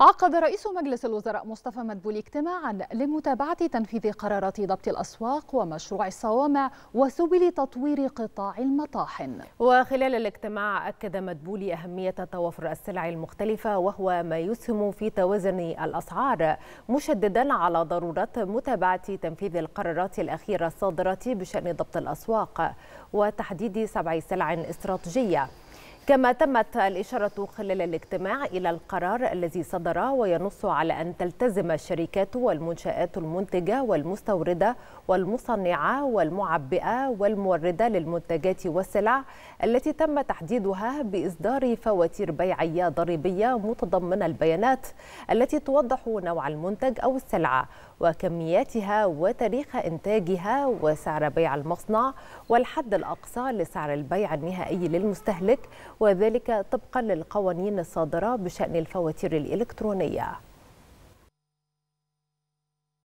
عقد رئيس مجلس الوزراء مصطفى مدبولي اجتماعا لمتابعة تنفيذ قرارات ضبط الأسواق ومشروع الصوامع وسبل تطوير قطاع المطاحن وخلال الاجتماع أكد مدبولي أهمية توافر السلع المختلفة وهو ما يسهم في توازن الأسعار مشددا على ضرورة متابعة تنفيذ القرارات الأخيرة الصادرة بشأن ضبط الأسواق وتحديد سبع سلع استراتيجية كما تمت الإشارة خلال الاجتماع إلى القرار الذي صدر وينص على أن تلتزم الشركات والمنشآت المنتجة والمستوردة والمصنعة والمعبئة والموردة للمنتجات والسلع التي تم تحديدها بإصدار فواتير بيعية ضريبية متضمنة البيانات التي توضح نوع المنتج أو السلعة وكمياتها وتاريخ إنتاجها وسعر بيع المصنع والحد الأقصى لسعر البيع النهائي للمستهلك وذلك طبقا للقوانين الصادرة بشأن الفواتير الإلكترونية